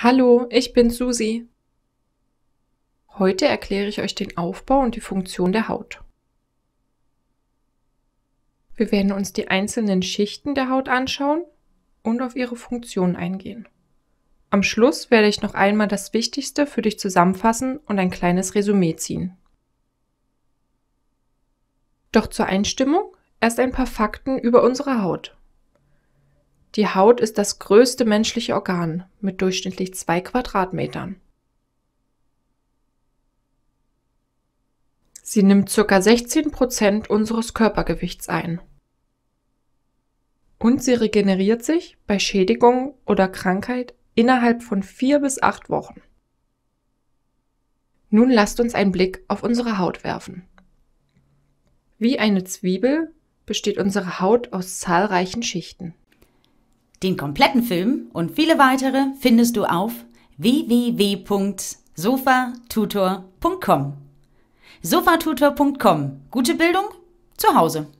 Hallo, ich bin Susi. Heute erkläre ich euch den Aufbau und die Funktion der Haut. Wir werden uns die einzelnen Schichten der Haut anschauen und auf ihre Funktion eingehen. Am Schluss werde ich noch einmal das Wichtigste für dich zusammenfassen und ein kleines Resümee ziehen. Doch zur Einstimmung erst ein paar Fakten über unsere Haut. Die Haut ist das größte menschliche Organ mit durchschnittlich zwei Quadratmetern. Sie nimmt ca. 16 Prozent unseres Körpergewichts ein. Und sie regeneriert sich bei Schädigung oder Krankheit innerhalb von vier bis acht Wochen. Nun lasst uns einen Blick auf unsere Haut werfen. Wie eine Zwiebel besteht unsere Haut aus zahlreichen Schichten. Den kompletten Film und viele weitere findest du auf www.sofatutor.com. Sofatutor.com. Gute Bildung zu Hause.